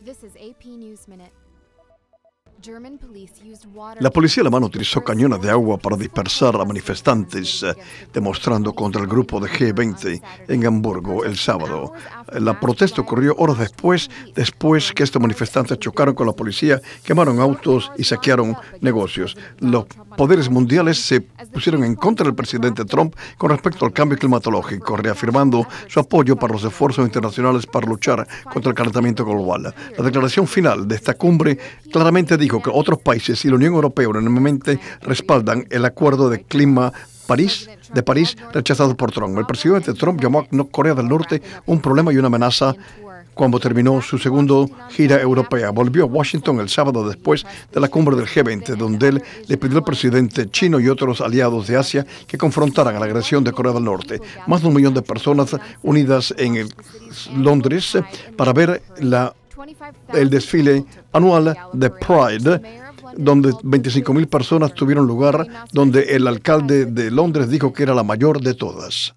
This is AP News Minute. La policía alemana utilizó cañones de agua para dispersar a manifestantes, eh, demostrando contra el grupo de G20 en Hamburgo el sábado. La protesta ocurrió horas después, después que estos manifestantes chocaron con la policía, quemaron autos y saquearon negocios. Los poderes mundiales se pusieron en contra del presidente Trump con respecto al cambio climatológico, reafirmando su apoyo para los esfuerzos internacionales para luchar contra el calentamiento global. La declaración final de esta cumbre claramente dijo que otros países y la Unión Europea unanimemente respaldan el acuerdo de clima París, de París rechazado por Trump. El presidente Trump llamó a Corea del Norte un problema y una amenaza cuando terminó su segundo gira europea. Volvió a Washington el sábado después de la cumbre del G20, donde él le pidió al presidente chino y otros aliados de Asia que confrontaran a la agresión de Corea del Norte. Más de un millón de personas unidas en Londres para ver la el desfile anual de Pride, donde 25.000 personas tuvieron lugar, donde el alcalde de Londres dijo que era la mayor de todas.